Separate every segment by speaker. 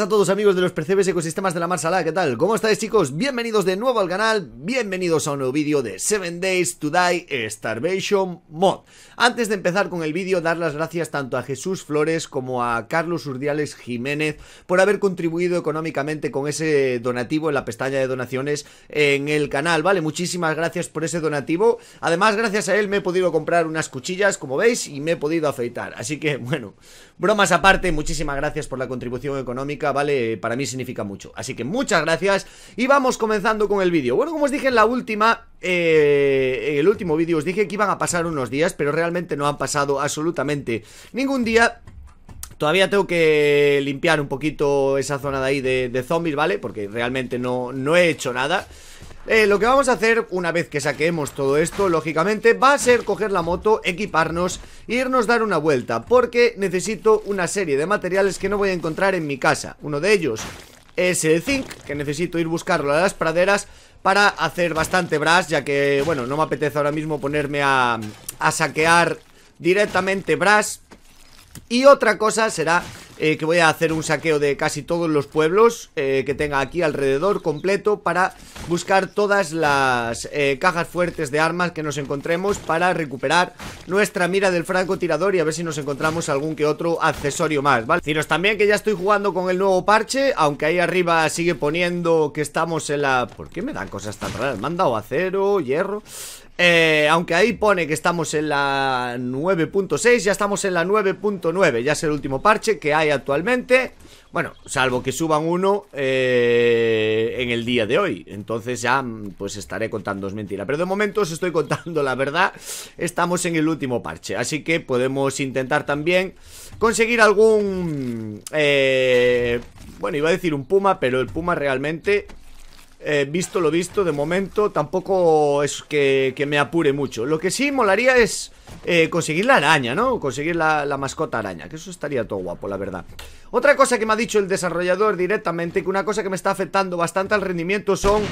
Speaker 1: a todos amigos de los percebes ecosistemas de la Marsala, ¿qué tal? ¿Cómo estáis chicos? Bienvenidos de nuevo al canal, bienvenidos a un nuevo vídeo de 7 Days to Die Starvation Mod. Antes de empezar con el vídeo, dar las gracias tanto a Jesús Flores como a Carlos Urdiales Jiménez por haber contribuido económicamente con ese donativo en la pestaña de donaciones en el canal, ¿vale? Muchísimas gracias por ese donativo. Además, gracias a él me he podido comprar unas cuchillas, como veis, y me he podido afeitar. Así que, bueno, bromas aparte, muchísimas gracias por la contribución económica ¿vale? Para mí significa mucho. Así que muchas gracias y vamos comenzando con el vídeo. Bueno, como os dije en la última, eh, en el último vídeo os dije que iban a pasar unos días, pero realmente no han pasado absolutamente ningún día. Todavía tengo que limpiar un poquito esa zona de ahí de, zombies, ¿vale? Porque realmente no, no he hecho nada. Eh, lo que vamos a hacer una vez que saquemos todo esto, lógicamente, va a ser coger la moto, equiparnos e irnos dar una vuelta, porque necesito una serie de materiales que no voy a encontrar en mi casa. Uno de ellos es el zinc, que necesito ir buscarlo a las praderas para hacer bastante brass, ya que, bueno, no me apetece ahora mismo ponerme a, a saquear directamente brass. Y otra cosa será eh, que voy a hacer un saqueo de casi todos los pueblos eh, que tenga aquí alrededor completo para buscar todas las eh, cajas fuertes de armas que nos encontremos para recuperar nuestra mira del francotirador y a ver si nos encontramos algún que otro accesorio más, ¿vale? Deciros también que ya estoy jugando con el nuevo parche, aunque ahí arriba sigue poniendo que estamos en la... ¿Por qué me dan cosas tan raras? Me han dado acero, hierro... Eh, aunque ahí pone que estamos en la 9.6, ya estamos en la 9.9, ya es el último parche que hay actualmente. Bueno, salvo que suban uno eh, en el día de hoy. Entonces ya mm, pues estaré contando mentiras. Pero de momento os estoy contando la verdad. Estamos en el último parche. Así que podemos intentar también conseguir algún... Eh, bueno, iba a decir un puma, pero el puma realmente eh, visto lo visto, de momento tampoco es que, me apure mucho. Lo que sí molaría es eh, conseguir la araña, ¿no? Conseguir la, mascota araña, que eso estaría todo guapo, la verdad. Otra cosa que me ha dicho el desarrollador directamente, que una cosa que me está afectando bastante al rendimiento son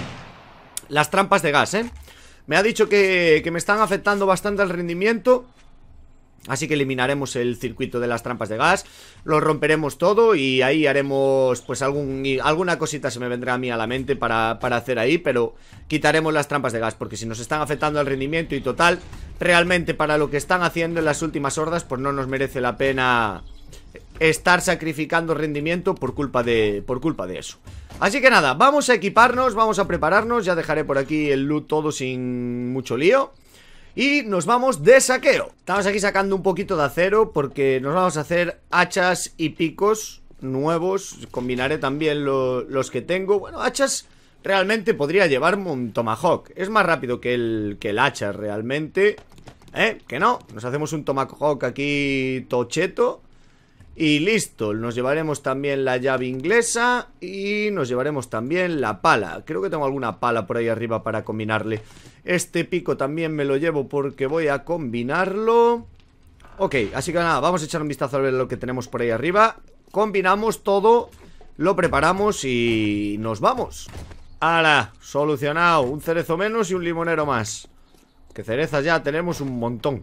Speaker 1: las trampas de gas, ¿eh? Me ha dicho que me están afectando bastante al rendimiento Así que eliminaremos el circuito de las trampas de gas, lo romperemos todo y ahí haremos pues alguna cosita se me vendrá a mí a la mente para, para hacer ahí, pero quitaremos las trampas de gas porque si nos están afectando al rendimiento y total, realmente para lo que están haciendo en las últimas hordas pues no nos merece la pena estar sacrificando rendimiento por culpa de, por culpa de eso. Así que nada, vamos a equiparnos, vamos a prepararnos, ya dejaré por aquí el loot todo sin mucho lío. Y nos vamos de saqueo Estamos aquí sacando un poquito de acero Porque nos vamos a hacer hachas y picos Nuevos Combinaré también los que tengo Bueno, hachas realmente podría llevarme un tomahawk Es más rápido que el, que el hacha realmente ¿Eh? Que no, nos hacemos un tomahawk aquí tocheto y listo, nos llevaremos también la llave inglesa y nos llevaremos también la pala. Creo que tengo alguna pala por ahí arriba para combinarle. Este pico también me lo llevo porque voy a combinarlo. Ok, así que nada, vamos a echar un vistazo a ver lo que tenemos por ahí arriba. Combinamos todo, lo preparamos y nos vamos. ¡Hala! Solucionado. Un cerezo menos y un limonero más. Que cerezas ya tenemos un montón.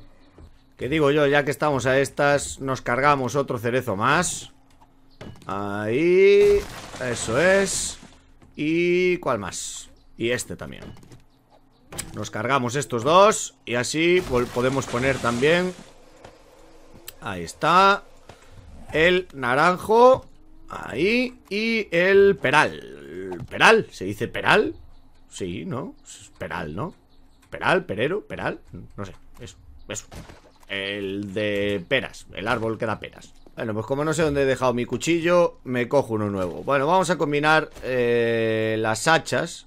Speaker 1: Que digo yo, ya que estamos a estas Nos cargamos otro cerezo más Ahí Eso es Y... ¿cuál más? Y este también Nos cargamos estos dos Y así podemos poner también Ahí está El naranjo Ahí Y el peral ¿Peral? ¿Se dice peral? Sí, ¿no? Peral, ¿no? Peral, perero, peral No sé, eso, eso el de peras, el árbol que da peras Bueno, pues como no sé dónde he dejado mi cuchillo Me cojo uno nuevo Bueno, vamos a combinar eh, las hachas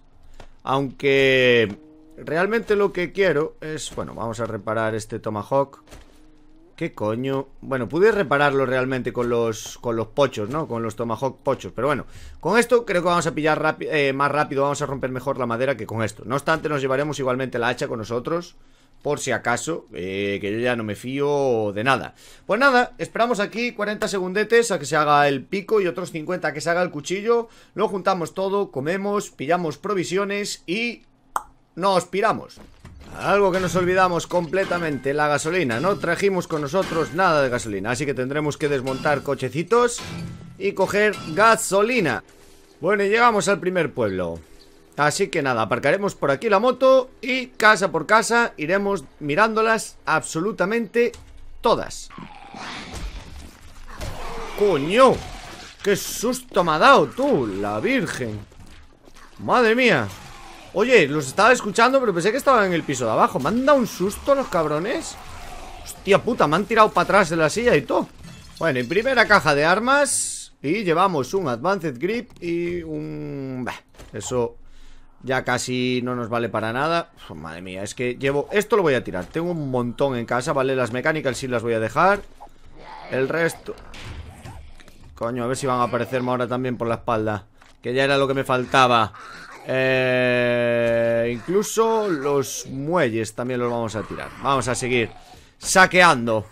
Speaker 1: Aunque realmente lo que quiero es... Bueno, vamos a reparar este tomahawk ¿Qué coño? Bueno, pude repararlo realmente con los, con los pochos, ¿no? Con los tomahawk pochos Pero bueno, con esto creo que vamos a pillar eh, más rápido Vamos a romper mejor la madera que con esto No obstante, nos llevaremos igualmente la hacha con nosotros por si acaso, eh, que yo ya no me fío de nada. Pues nada, esperamos aquí 40 segundetes a que se haga el pico y otros 50 a que se haga el cuchillo. Lo juntamos todo, comemos, pillamos provisiones y nos piramos. Algo que nos olvidamos completamente, la gasolina. No trajimos con nosotros nada de gasolina, así que tendremos que desmontar cochecitos y coger gasolina. Bueno, y llegamos al primer pueblo. Así que nada, aparcaremos por aquí la moto y casa por casa iremos mirándolas absolutamente todas. ¡Coño! ¡Qué susto me ha dado tú, la virgen! ¡Madre mía! Oye, los estaba escuchando pero pensé que estaban en el piso de abajo. ¿Me han dado un susto los cabrones? Hostia puta, me han tirado para atrás de la silla y todo. Bueno, en primera caja de armas y llevamos un Advanced Grip y un... Bah, eso ya casi no nos vale para nada Madre mía, es que llevo... Esto lo voy a tirar Tengo un montón en casa, ¿vale? Las mecánicas sí las voy a dejar El resto... Coño, a ver si van a aparecerme ahora también por la espalda Que ya era lo que me faltaba eh, Incluso los muelles también los vamos a tirar Vamos a seguir saqueando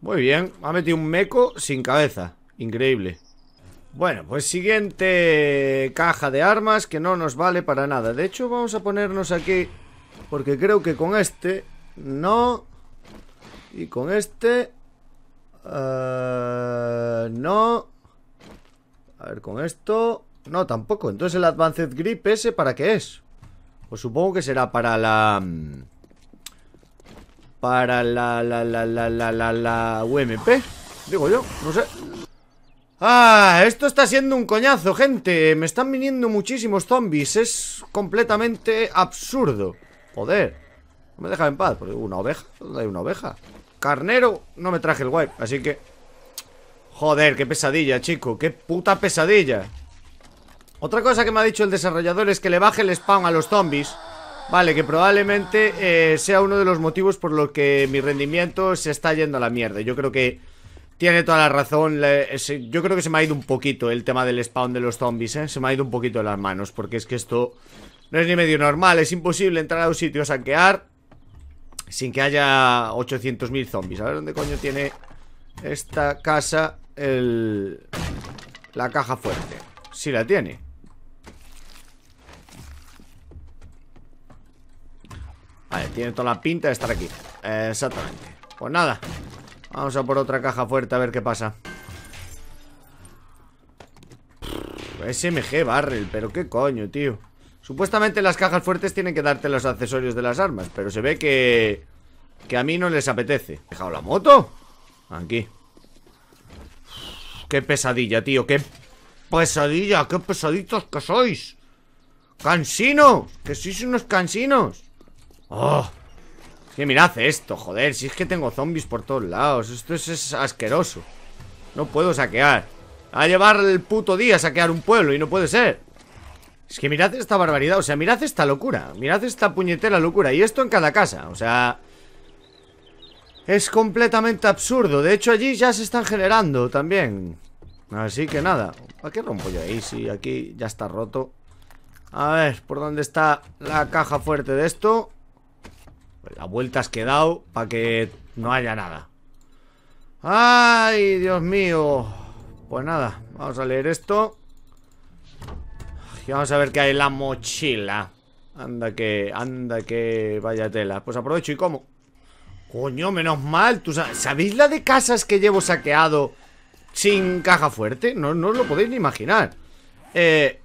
Speaker 1: Muy bien, ha metido un meco sin cabeza Increíble bueno, pues siguiente caja de armas que no nos vale para nada. De hecho, vamos a ponernos aquí porque creo que con este no. Y con este... Eh, no. A ver, con esto... No, tampoco. Entonces el Advanced Grip ese, ¿para qué es? Pues supongo que será para la... Mm, para la, la, la, la, la, la, la UMP. Digo yo, no sé. Ah, esto está siendo un coñazo, gente Me están viniendo muchísimos zombies Es completamente absurdo Joder No me deja en paz ¿Una oveja? ¿Dónde hay una oveja? Carnero, no me traje el wipe Así que... Joder, qué pesadilla, chico Qué puta pesadilla Otra cosa que me ha dicho el desarrollador Es que le baje el spawn a los zombies Vale, que probablemente eh, sea uno de los motivos por los que mi rendimiento se está yendo a la mierda Yo creo que tiene toda la razón. Yo creo que se me ha ido un poquito el tema del spawn de los zombies, ¿eh? Se me ha ido un poquito de las manos, porque es que esto no es ni medio normal. Es imposible entrar a un sitio a saquear sin que haya 800.000 zombies. A ver dónde coño tiene esta casa el... la caja fuerte. si la tiene. Vale, tiene toda la pinta de estar aquí. Exactamente. Pues nada, Vamos a por otra caja fuerte a ver qué pasa SMG Barrel, pero qué coño, tío Supuestamente las cajas fuertes tienen que darte los accesorios de las armas Pero se ve que... Que a mí no les apetece ¿He dejado la moto? Aquí Qué pesadilla, tío, qué pesadilla Qué pesaditos que sois ¡Cansinos! ¡Que sois unos cansinos! ¡Oh! Que mirad esto, joder Si es que tengo zombies por todos lados Esto es, asqueroso No puedo saquear A llevar el puto día a saquear un pueblo Y no puede ser Es que mirad esta barbaridad O sea, mirad esta locura Mirad esta puñetera locura Y esto en cada casa O sea... Es completamente absurdo De hecho allí ya se están generando también Así que nada ¿A qué rompo yo ahí? Si aquí ya está roto A ver, ¿por dónde está la caja fuerte de esto? La vuelta has quedado para que no haya nada. ¡Ay, Dios mío! Pues nada, vamos a leer esto. Y vamos a ver qué hay en la mochila. Anda que, anda que vaya tela. Pues aprovecho y como. Coño, menos mal. ¿Tú ¿Sabéis la de casas que llevo saqueado sin caja fuerte? No, no os lo podéis ni imaginar. Eh,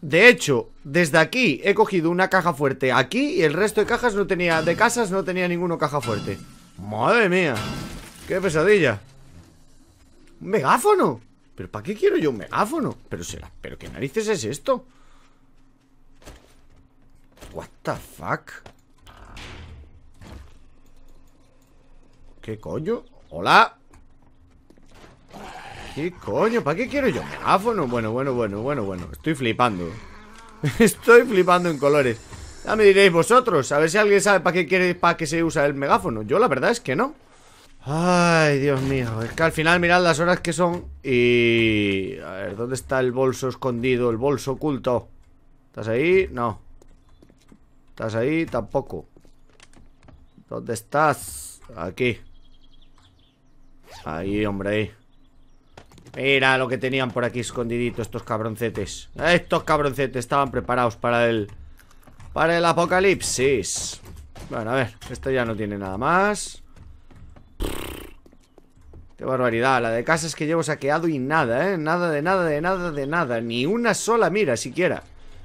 Speaker 1: de hecho, desde aquí he cogido una caja fuerte aquí y el resto de cajas no tenía, de casas no tenía ninguno caja fuerte. Madre mía, qué pesadilla. ¿Un megáfono? ¿Pero para qué quiero yo un megáfono? Pero será, pero qué narices es esto? What the fuck? ¿Qué coño? Hola ¿Qué coño? ¿Para qué quiero yo megáfono? Bueno, bueno, bueno, bueno, bueno. Estoy flipando. Estoy flipando en colores. Ya me diréis vosotros, a ver si alguien sabe para qué quiere, para qué se usa el megáfono. Yo la verdad es que no. Ay, Dios mío. Es que al final mirad las horas que son y... A ver, ¿dónde está el bolso escondido? El bolso oculto. ¿Estás ahí? No. ¿Estás ahí? Tampoco. ¿Dónde estás? Aquí. Ahí, hombre, ahí. Mira lo que tenían por aquí escondidito estos cabroncetes Estos cabroncetes estaban preparados para el... Para el apocalipsis Bueno, a ver, esto ya no tiene nada más Qué barbaridad, la de casas que llevo saqueado y nada, ¿eh? Nada de nada, de nada, de nada Ni una sola mira siquiera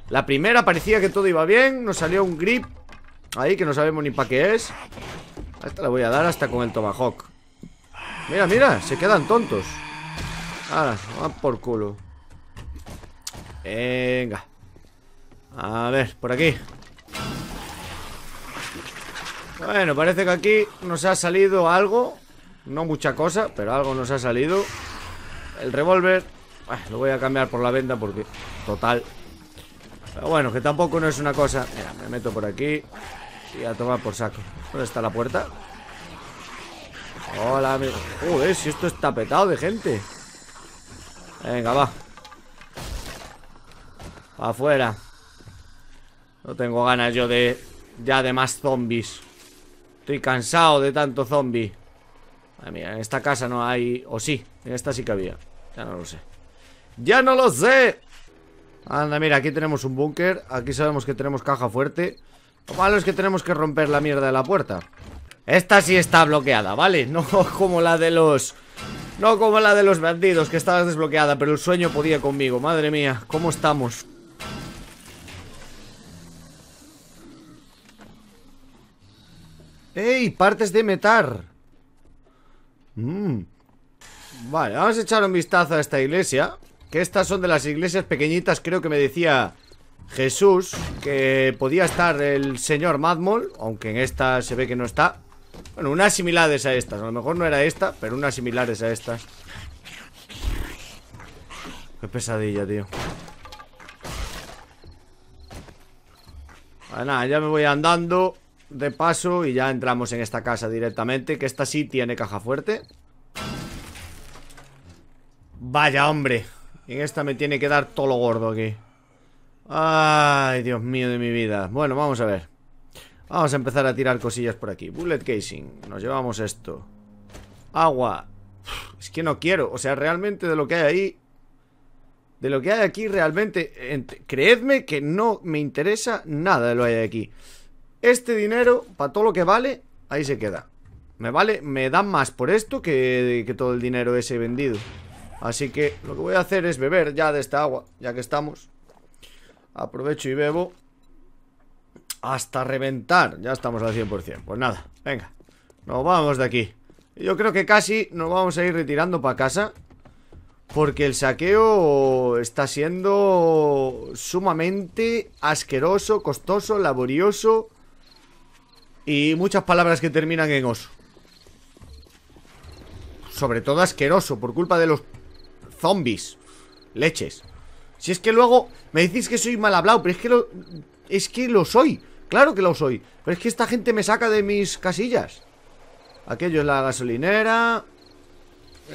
Speaker 1: La primera parecía que todo iba bien Nos salió un grip Ahí que no sabemos ni para qué es A esta la voy a dar hasta con el tomahawk Mira, mira, se quedan tontos Ahora, por culo. Venga. A ver, por aquí. Bueno, parece que aquí nos ha salido algo. No mucha cosa, pero algo nos ha salido. El revólver. Ah, lo voy a cambiar por la venda porque... Total. Pero bueno, que tampoco no es una cosa... Mira, me meto por aquí. Y a tomar por saco. ¿Dónde está la puerta? Hola, amigo. Uy, si esto está petado de gente. Venga, va. afuera. No tengo ganas yo de... Ya de más zombies. Estoy cansado de tanto zombie. a mira, en esta casa no hay... O sí, en esta sí que había. Ya no lo sé. ¡Ya no lo sé! Anda, mira, aquí tenemos un búnker Aquí sabemos que tenemos caja fuerte Lo malo es que tenemos que romper la mierda de la puerta esta sí está bloqueada, ¿vale? No como la de los... No como la de los bandidos, que estaba desbloqueada Pero el sueño podía conmigo, madre mía ¿Cómo estamos? ¡Ey! Partes de metal mm. Vale, vamos a echar un vistazo a esta iglesia Que estas son de las iglesias pequeñitas Creo que me decía Jesús Que podía estar el señor Madmol Aunque en esta se ve que no está bueno, unas similares a estas. A lo mejor no era esta, pero unas similares a estas. Qué pesadilla, tío. Vale, pues nada, ya me voy andando de paso y ya entramos en esta casa directamente, que esta sí tiene caja fuerte. Vaya, hombre. En esta me tiene que dar todo lo gordo aquí. Ay, Dios mío de mi vida. Bueno, vamos a ver. Vamos a empezar a tirar cosillas por aquí. Bullet casing. Nos llevamos esto. Agua. Es que no quiero. O sea, realmente de lo que hay ahí... De lo que hay aquí realmente... creedme que no me interesa nada de lo que hay aquí. Este dinero, para todo lo que vale, ahí se queda. Me vale, me dan más por esto que, que todo el dinero ese vendido. Así que lo que voy a hacer es beber ya de esta agua, ya que estamos. Aprovecho y bebo. Hasta reventar. Ya estamos al 100%. Pues nada, venga. Nos vamos de aquí. Yo creo que casi nos vamos a ir retirando para casa. Porque el saqueo está siendo sumamente asqueroso, costoso, laborioso. Y muchas palabras que terminan en oso. Sobre todo asqueroso, por culpa de los zombies. Leches. Si es que luego me decís que soy mal hablado, pero es que lo... Es que lo soy. Claro que lo soy. Pero es que esta gente me saca de mis casillas. Aquello es la gasolinera.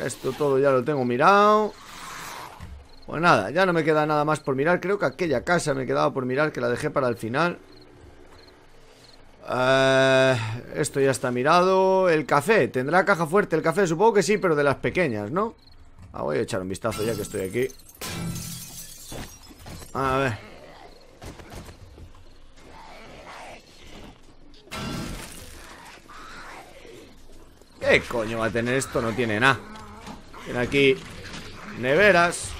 Speaker 1: Esto todo ya lo tengo mirado. Pues nada, ya no me queda nada más por mirar. Creo que aquella casa me quedaba por mirar, que la dejé para el final. Eh, esto ya está mirado. El café, ¿tendrá caja fuerte el café? Supongo que sí, pero de las pequeñas, ¿no? Ah, voy a echar un vistazo ya que estoy aquí. A ver. ¿Qué coño va a tener esto? No tiene nada Tiene aquí neveras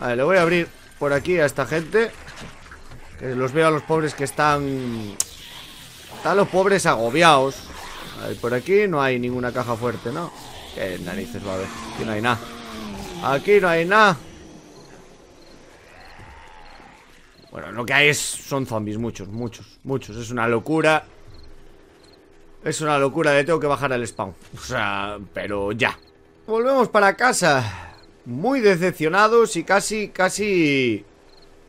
Speaker 1: ver, le voy a abrir por aquí a esta gente Que los veo a los pobres que están... Están los pobres agobiados ver, por aquí no hay ninguna caja fuerte, ¿no? Qué narices va a haber Aquí no hay nada Aquí no hay nada Bueno, lo que hay es, son zombies Muchos, muchos, muchos Es una locura es una locura, de tengo que bajar al spawn. O sea, pero ya. Volvemos para casa. Muy decepcionados y casi, casi...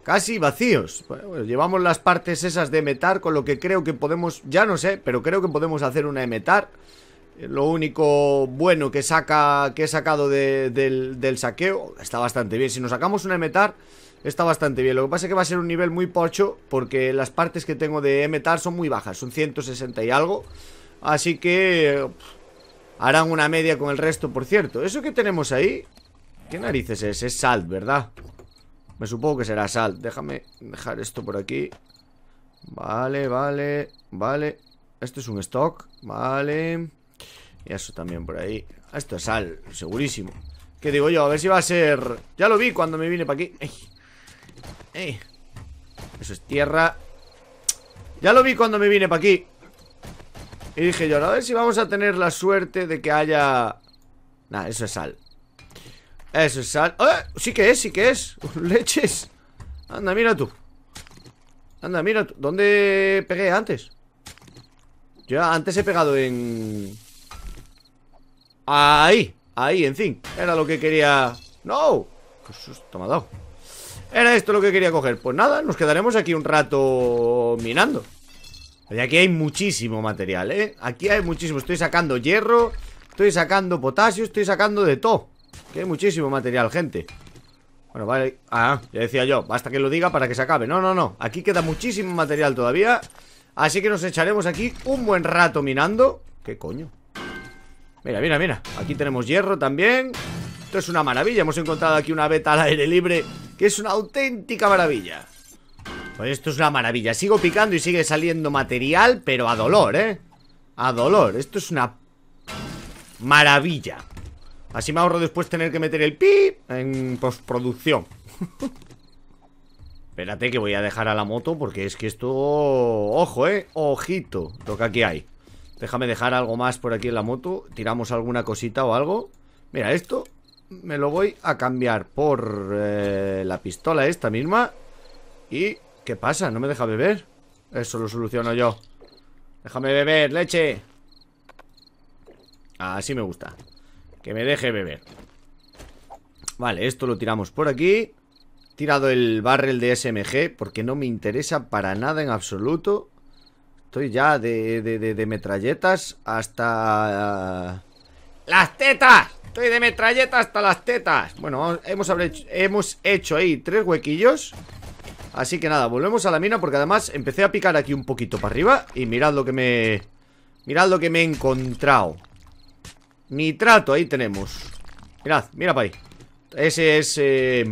Speaker 1: Casi vacíos. Bueno, llevamos las partes esas de emetar, con lo que creo que podemos... Ya no sé, pero creo que podemos hacer una emetar. Eh, lo único bueno que saca que he sacado del, del, saqueo está bastante bien. Si nos sacamos una emetar, está bastante bien. Lo que pasa es que va a ser un nivel muy pocho porque las partes que tengo de emetar son muy bajas. Son 160 y algo. Así que... Harán una media con el resto, por cierto ¿Eso que tenemos ahí? ¿Qué narices es? Es sal, ¿verdad? Me supongo que será sal. Déjame dejar esto por aquí Vale, vale, vale Esto es un stock Vale Y eso también por ahí Esto es sal, segurísimo ¿Qué digo yo, a ver si va a ser... Ya lo vi cuando me vine para aquí Eso es tierra Ya lo vi cuando me vine para aquí y dije yo, a ver si vamos a tener la suerte de que haya... nada eso es sal Eso es sal ¡Eh! Sí que es, sí que es Leches Anda, mira tú Anda, mira tú ¿Dónde pegué antes? Yo antes he pegado en... Ahí Ahí, en fin Era lo que quería... ¡No! ¡Qué susto me ha dado! Era esto lo que quería coger Pues nada, nos quedaremos aquí un rato minando aquí hay muchísimo material, ¿eh? Aquí hay muchísimo. Estoy sacando hierro, estoy sacando potasio, estoy sacando de todo. Que hay muchísimo material, gente. Bueno, vale. Ah, ya decía yo. Basta que lo diga para que se acabe. No, no, no. Aquí queda muchísimo material todavía. Así que nos echaremos aquí un buen rato minando. ¿Qué coño? Mira, mira, mira. Aquí tenemos hierro también. Esto es una maravilla. Hemos encontrado aquí una beta al aire libre, que es una auténtica maravilla. Pues esto es una maravilla Sigo picando y sigue saliendo material Pero a dolor, ¿eh? A dolor, esto es una maravilla Así me ahorro después tener que meter el pi en postproducción Espérate que voy a dejar a la moto porque es que esto... Ojo, eh, ojito lo que aquí hay Déjame dejar algo más por aquí en la moto Tiramos alguna cosita o algo Mira, esto me lo voy a cambiar por eh, la pistola esta misma Y ¿Qué pasa? ¿No me deja beber? Eso lo soluciono yo Déjame beber, leche Así me gusta Que me deje beber Vale, esto lo tiramos por aquí Tirado el barrel de SMG Porque no me interesa para nada en absoluto Estoy ya de, de, de, metralletas Hasta... Ah, ¡Las tetas! Estoy de metralletas hasta las tetas Bueno, hemos, hemos hecho ahí tres huequillos Así que nada, volvemos a la mina porque además empecé a picar aquí un poquito para arriba Y mirad lo que me... Mirad lo que me he encontrado Nitrato, ahí tenemos Mirad, mira para ahí Ese es... Eh,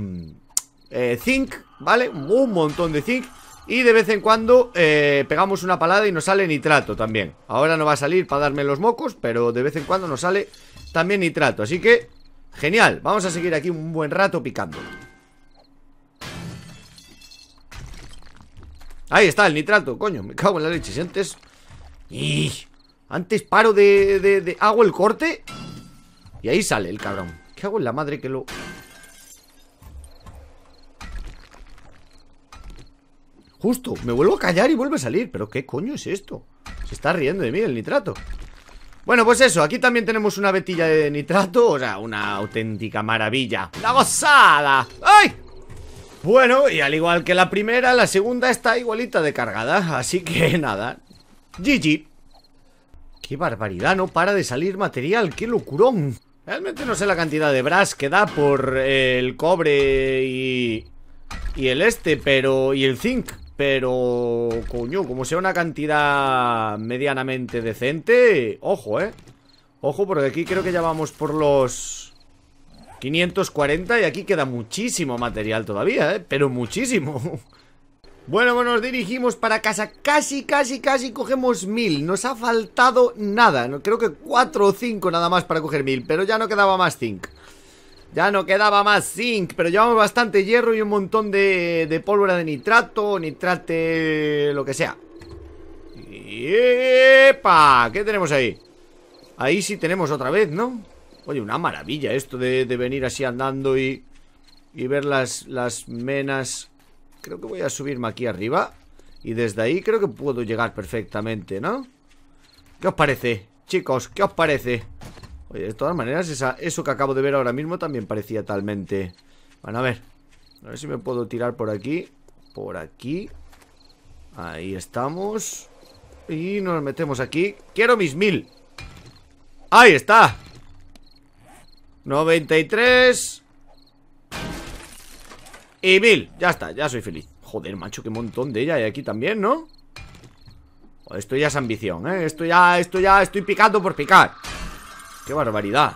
Speaker 1: eh, zinc, ¿vale? Un montón de zinc Y de vez en cuando eh, pegamos una palada y nos sale nitrato también Ahora no va a salir para darme los mocos Pero de vez en cuando nos sale también nitrato Así que, genial Vamos a seguir aquí un buen rato picando Ahí está, el nitrato, coño, me cago en la leche Si antes... Antes paro de, de, Hago el corte Y ahí sale el cabrón ¿Qué hago en la madre que lo...? Justo, me vuelvo a callar y vuelve a salir ¿Pero qué coño es esto? Se está riendo de mí el nitrato bueno, pues eso, aquí también tenemos una vetilla de nitrato O sea, una auténtica maravilla ¡La gozada! ¡Ay! Bueno, y al igual que la primera, la segunda está igualita de cargada, así que nada. GG. ¡Qué barbaridad! No para de salir material, ¡qué locurón! Realmente no sé la cantidad de brass que da por eh, el cobre y, y el este, pero... y el zinc. Pero... coño, como sea una cantidad medianamente decente... Ojo, ¿eh? Ojo, porque aquí creo que ya vamos por los... 540 y aquí queda muchísimo material todavía, ¿eh? Pero muchísimo. Bueno, bueno, nos dirigimos para casa. Casi, casi, casi cogemos mil. Nos ha faltado nada. Creo que cuatro o cinco nada más para coger mil. Pero ya no quedaba más zinc. Ya no quedaba más zinc. Pero llevamos bastante hierro y un montón de, de pólvora de nitrato, nitrate, lo que sea. ¡Epa! ¿Qué tenemos ahí? Ahí sí tenemos otra vez, ¿no? Oye, una maravilla esto de, venir así andando y, ver las, las menas. Creo que voy a subirme aquí arriba. Y desde ahí creo que puedo llegar perfectamente, ¿no? ¿Qué os parece? Chicos, ¿qué os parece? Oye, de todas maneras, eso que acabo de ver ahora mismo también parecía talmente. Bueno, a ver. A ver si me puedo tirar por aquí. Por aquí. Ahí estamos. Y nos metemos aquí. ¡Quiero mis mil! ¡Ahí está! 93 Y 1000 Ya está, ya soy feliz Joder, macho, qué montón de ella hay aquí también, ¿no? esto ya es ambición, ¿eh? Esto ya, esto ya, estoy picando por picar Qué barbaridad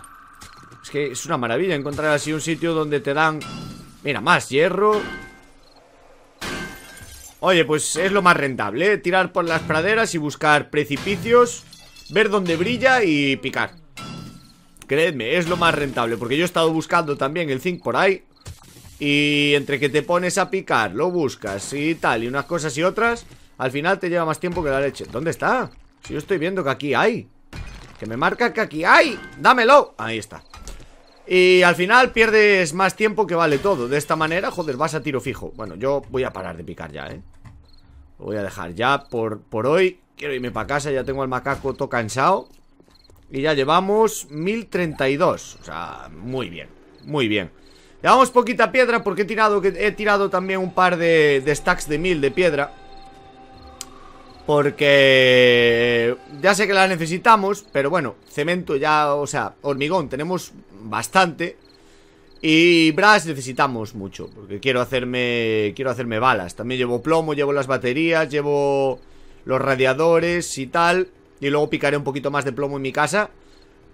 Speaker 1: Es que es una maravilla encontrar así un sitio donde te dan Mira, más hierro Oye, pues es lo más rentable, ¿eh? Tirar por las praderas y buscar precipicios Ver dónde brilla y picar Creedme, es lo más rentable Porque yo he estado buscando también el zinc por ahí Y entre que te pones a picar, lo buscas y tal Y unas cosas y otras Al final te lleva más tiempo que la leche ¿Dónde está? Si yo estoy viendo que aquí hay Que me marca que aquí hay ¡Dámelo! Ahí está y al final pierdes más tiempo que vale todo De esta manera, joder, vas a tiro fijo Bueno, yo voy a parar de picar ya, ¿eh? Lo voy a dejar ya por, por hoy Quiero irme para casa, ya tengo al macaco todo cansado y ya llevamos 1032. O sea, muy bien, muy bien. Llevamos poquita piedra porque he tirado, también un par de, stacks de 1000 de piedra. Porque ya sé que la necesitamos, pero bueno, cemento ya, o sea, hormigón tenemos bastante. Y brass necesitamos mucho, porque quiero hacerme quiero hacerme balas. También llevo plomo, llevo las baterías, llevo los radiadores y tal. Y luego picaré un poquito más de plomo en mi casa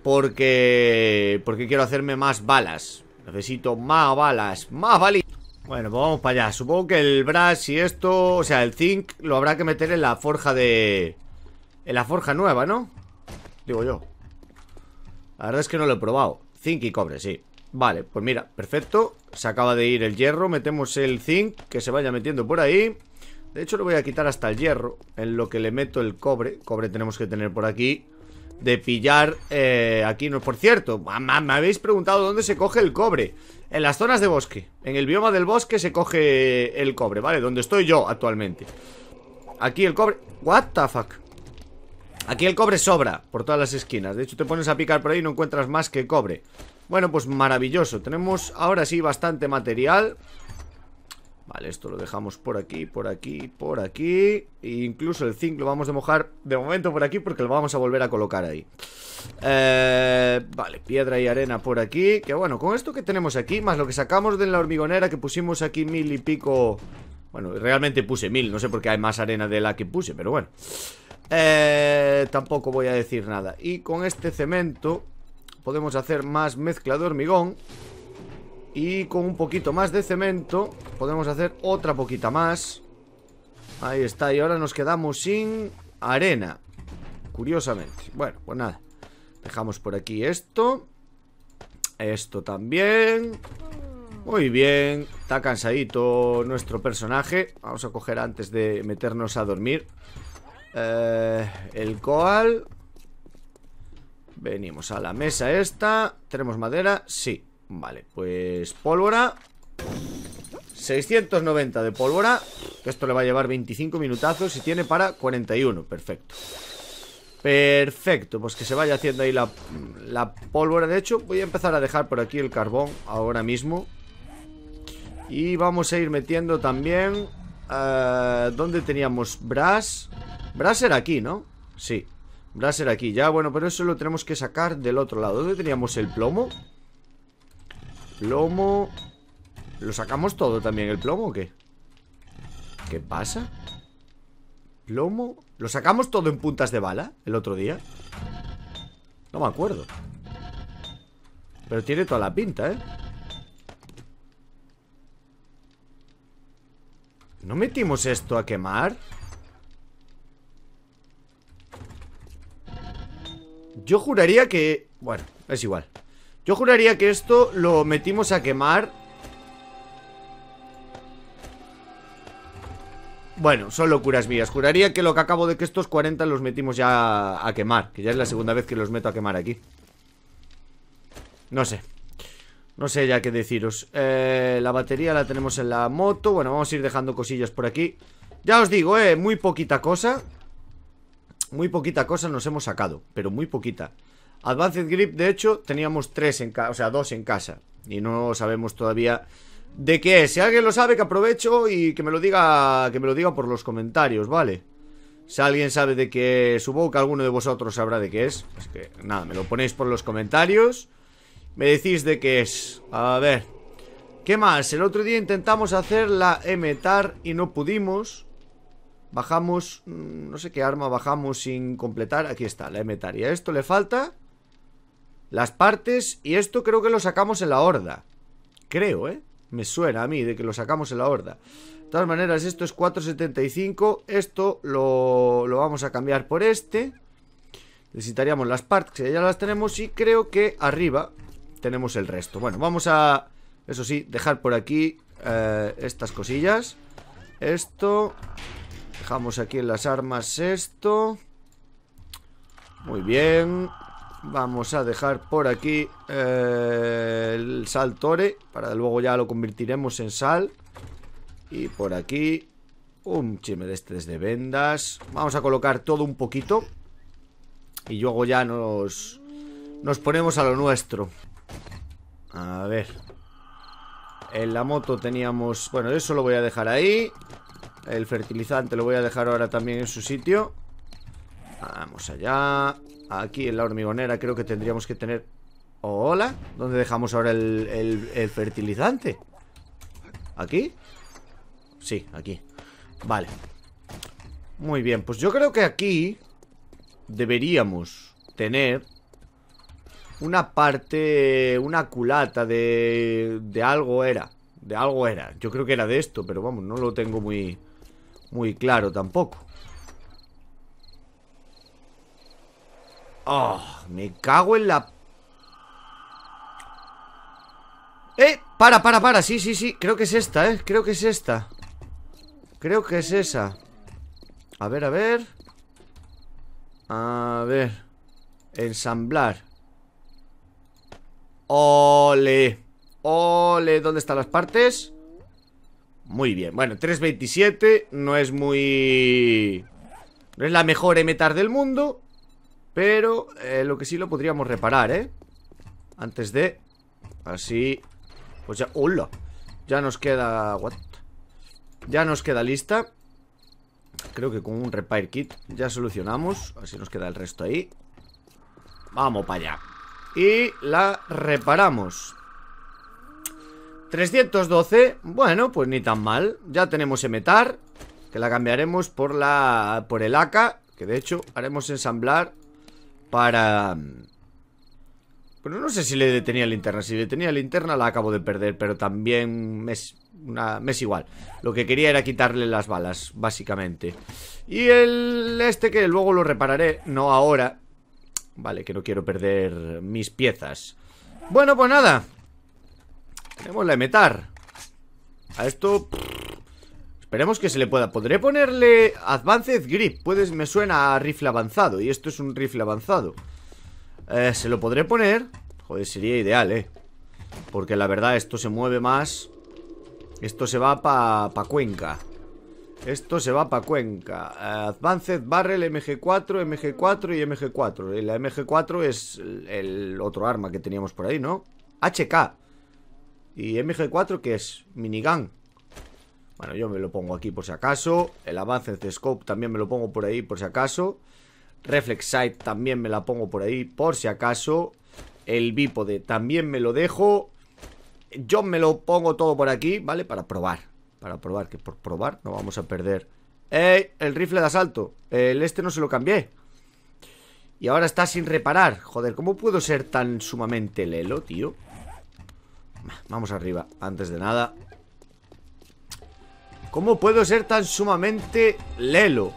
Speaker 1: Porque... Porque quiero hacerme más balas Necesito más balas Más balas. bueno, pues vamos para allá. Supongo que el brass y esto, o sea, el zinc, lo habrá que meter en la forja de... En la forja nueva, ¿no? Digo yo. La verdad es que no lo he probado. Zinc y cobre, sí. Vale, pues mira, perfecto. Se acaba de ir el hierro. Metemos el zinc, que se vaya metiendo por ahí. De hecho, le voy a quitar hasta el hierro, en lo que le meto el cobre. Cobre tenemos que tener por aquí. De pillar eh, aquí, no, por cierto, mamá, me habéis preguntado dónde se coge el cobre. En las zonas de bosque, en el bioma del bosque se coge el cobre, ¿vale? Donde estoy yo actualmente. Aquí el cobre... What the fuck? Aquí el cobre sobra por todas las esquinas. De hecho, te pones a picar por ahí y no encuentras más que cobre. Bueno, pues maravilloso. Tenemos ahora sí bastante material. Vale, esto lo dejamos por aquí, por aquí, por aquí. E incluso el zinc lo vamos a mojar de momento por aquí porque lo vamos a volver a colocar ahí. Eh, vale, piedra y arena por aquí. Que bueno, con esto que tenemos aquí, más lo que sacamos de la hormigonera que pusimos aquí mil y pico... Bueno, realmente puse mil, no sé por qué hay más arena de la que puse, pero bueno. Eh, tampoco voy a decir nada. Y con este cemento podemos hacer más mezcla de hormigón y con un poquito más de cemento podemos hacer otra poquita más. Ahí está, y ahora nos quedamos sin arena. Curiosamente. Bueno, pues nada. Dejamos por aquí esto. Esto también. Muy bien. Está cansadito nuestro personaje. Vamos a coger antes de meternos a dormir. Eh, el coal. Venimos a la mesa esta. ¿Tenemos madera? Sí. Vale, pues pólvora 690 de pólvora Esto le va a llevar 25 minutazos Y tiene para 41, perfecto Perfecto, pues que se vaya haciendo ahí la, pólvora De hecho, voy a empezar a dejar por aquí el carbón Ahora mismo Y vamos a ir metiendo también eh, ¿Dónde teníamos? Brass Brass era aquí, ¿no? Sí, Brass era aquí Ya, bueno, pero eso lo tenemos que sacar del otro lado ¿Dónde teníamos el plomo? Plomo ¿Lo sacamos todo también el plomo o qué? ¿Qué pasa? ¿Plomo? ¿Lo sacamos todo en puntas de bala el otro día? No me acuerdo Pero tiene toda la pinta, ¿eh? ¿No metimos esto a quemar? Yo juraría que... Bueno, es igual yo juraría que esto lo metimos a quemar Bueno, son locuras mías Juraría que lo que acabo de que estos 40 los metimos ya a quemar Que ya es la segunda vez que los meto a quemar aquí No sé no sé ya qué deciros eh, La batería la tenemos en la moto Bueno, vamos a ir dejando cosillas por aquí Ya os digo, eh, muy poquita cosa Muy poquita cosa nos hemos sacado Pero muy poquita Advanced Grip, de hecho, teníamos tres en casa, o sea, dos en casa. Y no sabemos todavía de qué es. Si alguien lo sabe, que aprovecho y que me lo diga, que me lo diga por los comentarios, ¿vale? Si alguien sabe de qué es, supongo que alguno de vosotros sabrá de qué es. Así que, nada, me lo ponéis por los comentarios. Me decís de qué es. A ver. ¿Qué más? El otro día intentamos hacer la MTAR y no pudimos. Bajamos, mm, no sé qué arma bajamos sin completar. Aquí está, la ¿y a Esto le falta. Las partes, y esto creo que lo sacamos en la horda. Creo, ¿eh? Me suena a mí de que lo sacamos en la horda. De todas maneras, esto es 4.75. Esto lo, lo vamos a cambiar por este. Necesitaríamos las partes, ya las tenemos. Y creo que arriba tenemos el resto. Bueno, vamos a, eso sí, dejar por aquí eh, estas cosillas. Esto. Dejamos aquí en las armas esto. Muy bien. Vamos a dejar por aquí eh, el sal tore. Para luego ya lo convertiremos en sal. Y por aquí un de estres de vendas. Vamos a colocar todo un poquito. Y luego ya nos, nos ponemos a lo nuestro. A ver. En la moto teníamos... Bueno, eso lo voy a dejar ahí. El fertilizante lo voy a dejar ahora también en su sitio. Vamos allá. Aquí en la hormigonera creo que tendríamos que tener... Hola, ¿dónde dejamos ahora el, el fertilizante? ¿Aquí? Sí, aquí Vale Muy bien, pues yo creo que aquí Deberíamos tener Una parte Una culata de De algo era De algo era, yo creo que era de esto Pero vamos, no lo tengo muy Muy claro tampoco Oh, me cago en la... ¡Eh! Para, para, para, sí, sí, sí Creo que es esta, eh, creo que es esta Creo que es esa A ver, a ver A ver Ensamblar Ole Ole, ¿dónde están las partes? Muy bien, bueno, 3.27 No es muy... No es la mejor emetar del mundo pero eh, lo que sí lo podríamos reparar, ¿eh? Antes de... Así... Pues ya... ¡Hola! Ya nos queda... ¿What? Ya nos queda lista Creo que con un repair kit ya solucionamos Así nos queda el resto ahí Vamos para allá Y la reparamos 312 Bueno, pues ni tan mal Ya tenemos emetar Que la cambiaremos por la por el AK Que de hecho haremos ensamblar para... pero mm, no sé si le detenía linterna. Si le la linterna la acabo de perder, pero también me es, una, igual. Lo que quería era quitarle las balas, básicamente. Y el este que luego lo repararé, no ahora. Vale, que no quiero perder mis piezas. Bueno, pues nada. Tenemos la metar. A esto... Esperemos que se le pueda. Podré ponerle Advanced Grip. Puedes, me suena a rifle avanzado. Y esto es un rifle avanzado. Eh, se lo podré poner. Joder, sería ideal, eh. Porque la verdad, esto se mueve más. Esto se va para pa Cuenca. Esto se va pa' Cuenca. Eh, Advanced Barrel MG4, MG4 y MG4. La MG4 es el otro arma que teníamos por ahí, ¿no? HK. ¿Y MG4 que es? Minigun. Bueno, yo me lo pongo aquí por si acaso. El avance de scope también me lo pongo por ahí por si acaso. Reflex sight también me la pongo por ahí por si acaso. El bípode también me lo dejo. Yo me lo pongo todo por aquí, ¿vale? Para probar. Para probar, que por probar no vamos a perder. ¡Ey! El rifle de asalto. El este no se lo cambié. Y ahora está sin reparar. Joder, ¿cómo puedo ser tan sumamente lelo, tío? Vamos arriba. Antes de nada, ¿Cómo puedo ser tan sumamente lelo?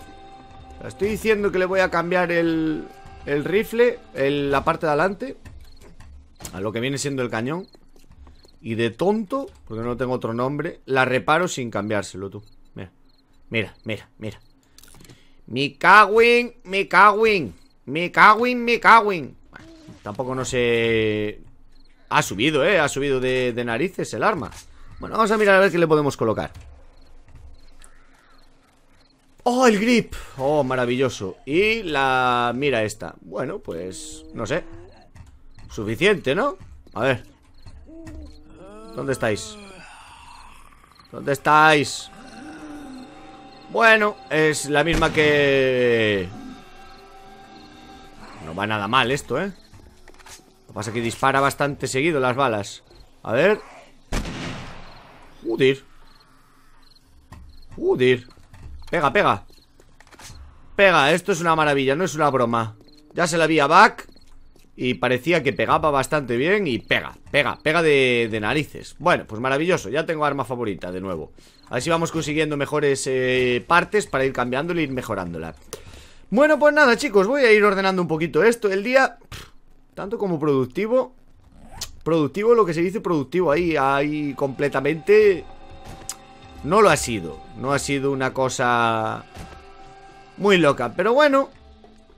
Speaker 1: Estoy diciendo que le voy a cambiar el, el rifle, el, la parte de adelante, a lo que viene siendo el cañón. Y de tonto, porque no tengo otro nombre, la reparo sin cambiárselo tú. Mira, mira, mira, mira. Mi cagüin, mi cagüin, mi mi cagüin. tampoco no se... Ha subido, ¿eh? Ha subido de narices el arma. Bueno, vamos a mirar a ver qué le podemos colocar. ¡Oh, el grip! ¡Oh, maravilloso! Y la mira esta. Bueno, pues... no sé. Suficiente, ¿no? A ver. ¿Dónde estáis? ¿Dónde estáis? Bueno, es la misma que... No va nada mal esto, ¿eh? Lo que pasa es que dispara bastante seguido las balas. A ver... joder, joder. Pega, pega Pega, esto es una maravilla, no es una broma Ya se la vi a Back Y parecía que pegaba bastante bien Y pega, pega, pega de, narices Bueno, pues maravilloso, ya tengo arma favorita de nuevo Así vamos consiguiendo mejores eh, partes Para ir cambiándola y e ir mejorándola Bueno, pues nada chicos Voy a ir ordenando un poquito esto El día, tanto como productivo Productivo, lo que se dice productivo Ahí, ahí completamente no lo ha sido. No ha sido una cosa muy loca. Pero bueno,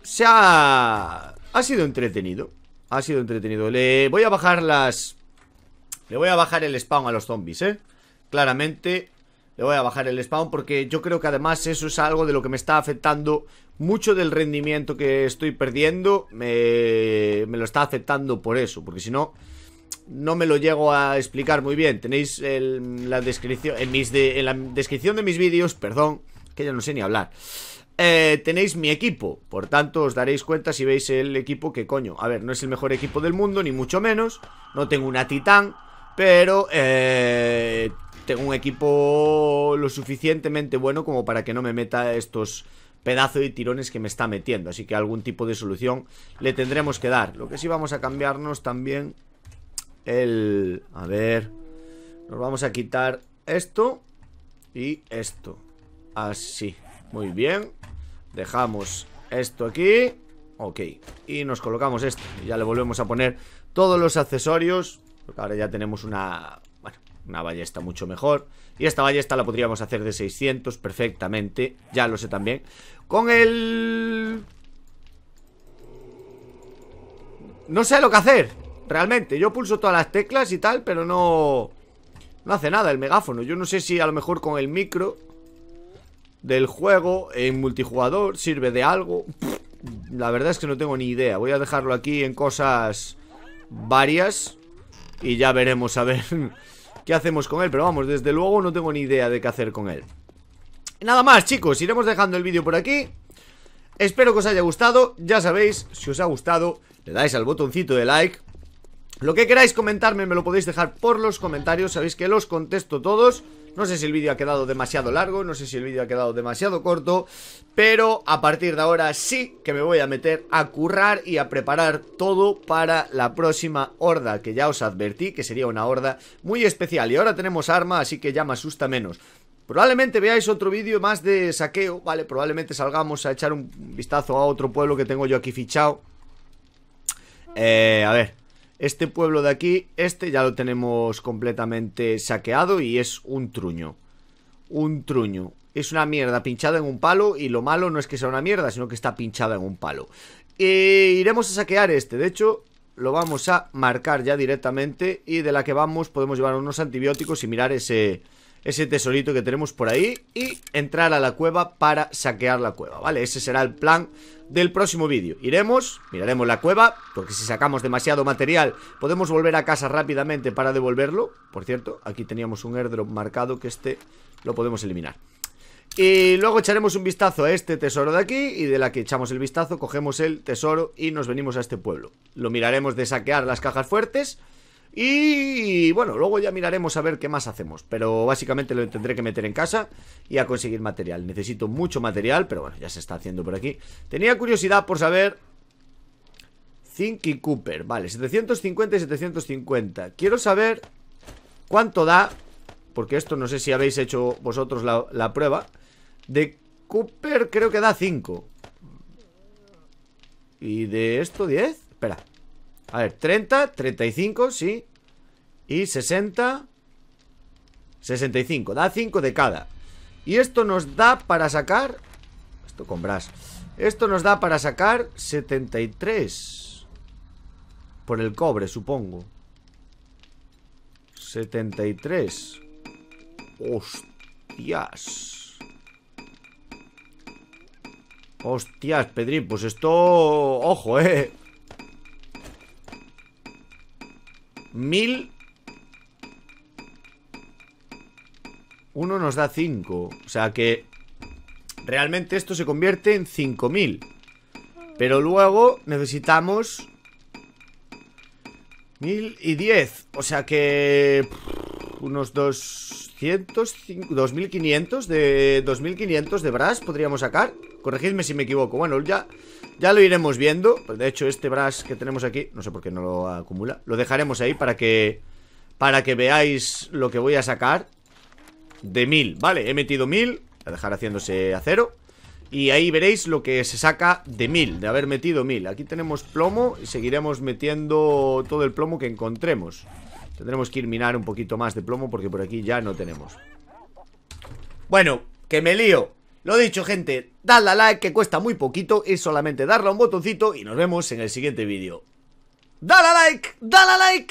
Speaker 1: se ha... Ha sido entretenido. Ha sido entretenido. Le voy a bajar las... Le voy a bajar el spawn a los zombies, ¿eh? Claramente le voy a bajar el spawn porque yo creo que además eso es algo de lo que me está afectando mucho del rendimiento que estoy perdiendo. Me, me lo está afectando por eso, porque si no no me lo llego a explicar muy bien. Tenéis la descripción, en, mis la descripción de mis vídeos, perdón, que ya no sé ni hablar. Eh, tenéis mi equipo, por tanto os daréis cuenta si veis el equipo que coño. A ver, no es el mejor equipo del mundo, ni mucho menos. No tengo una titán, pero eh, tengo un equipo lo suficientemente bueno como para que no me meta estos pedazos y tirones que me está metiendo. Así que algún tipo de solución le tendremos que dar. Lo que sí vamos a cambiarnos también el... A ver... Nos vamos a quitar esto y esto. Así. Muy bien. Dejamos esto aquí. Ok. Y nos colocamos esto. Y ya le volvemos a poner todos los accesorios. Porque ahora ya tenemos una... Bueno, una ballesta mucho mejor. Y esta ballesta la podríamos hacer de 600 perfectamente. Ya lo sé también. Con el... No sé lo que hacer. Realmente, yo pulso todas las teclas y tal, pero no... No hace nada el megáfono. Yo no sé si a lo mejor con el micro del juego en multijugador sirve de algo. la verdad es que no tengo ni idea. Voy a dejarlo aquí en cosas varias y ya veremos a ver qué hacemos con él. Pero vamos, desde luego no tengo ni idea de qué hacer con él. Nada más, chicos, iremos dejando el vídeo por aquí. Espero que os haya gustado. Ya sabéis, si os ha gustado, le dais al botoncito de like. Lo que queráis comentarme me lo podéis dejar por los comentarios, sabéis que los contesto todos. No sé si el vídeo ha quedado demasiado largo, no sé si el vídeo ha quedado demasiado corto, pero a partir de ahora sí que me voy a meter a currar y a preparar todo para la próxima horda, que ya os advertí que sería una horda muy especial. Y ahora tenemos arma, así que ya me asusta menos. Probablemente veáis otro vídeo más de saqueo, ¿vale? Probablemente salgamos a echar un vistazo a otro pueblo que tengo yo aquí fichado. Eh, a ver, este pueblo de aquí, este ya lo tenemos completamente saqueado y es un truño. Un truño. Es una mierda pinchada en un palo y lo malo no es que sea una mierda, sino que está pinchada en un palo. E iremos a saquear este. De hecho, lo vamos a marcar ya directamente y de la que vamos podemos llevar unos antibióticos y mirar ese, ese tesorito que tenemos por ahí y entrar a la cueva para saquear la cueva, ¿vale? Ese será el plan del próximo vídeo. Iremos, miraremos la cueva, porque si sacamos demasiado material podemos volver a casa rápidamente para devolverlo. Por cierto, aquí teníamos un airdrop marcado que este lo podemos eliminar. Y luego echaremos un vistazo a este tesoro de aquí y de la que echamos el vistazo cogemos el tesoro y nos venimos a este pueblo. Lo miraremos de saquear las cajas fuertes y bueno, luego ya miraremos a ver qué más hacemos. Pero básicamente lo tendré que meter en casa y a conseguir material. Necesito mucho material, pero bueno, ya se está haciendo por aquí. Tenía curiosidad por saber... Zinc y Cooper, vale, 750 y 750. Quiero saber cuánto da, porque esto no sé si habéis hecho vosotros la, la prueba. De Cooper creo que da 5. ¿Y de esto 10? Espera, a ver, 30, 35, sí Y 60 65, da 5 de cada Y esto nos da para sacar Esto con bras. Esto nos da para sacar 73 Por el cobre, supongo 73 Hostias Hostias, Pedri, pues esto... Ojo, eh 1000. Uno nos da 5. O sea que... Realmente esto se convierte en 5000. Pero luego necesitamos... 1000 y 10. O sea que... unos 200... 2500 de... 2500 de brass podríamos sacar. Corregidme si me equivoco. Bueno, ya, ya lo iremos viendo. Pues, de hecho, este brass que tenemos aquí, no sé por qué no lo acumula. Lo dejaremos ahí para que, para que veáis lo que voy a sacar de mil. Vale, he metido mil. A dejar haciéndose a cero. Y ahí veréis lo que se saca de mil, de haber metido mil. Aquí tenemos plomo y seguiremos metiendo todo el plomo que encontremos. Tendremos que ir minar un poquito más de plomo porque por aquí ya no tenemos. Bueno, que me lío. Lo dicho, gente, dadle a like que cuesta muy poquito, es solamente darle a un botoncito y nos vemos en el siguiente vídeo. ¡Dale a like! ¡Dale a like!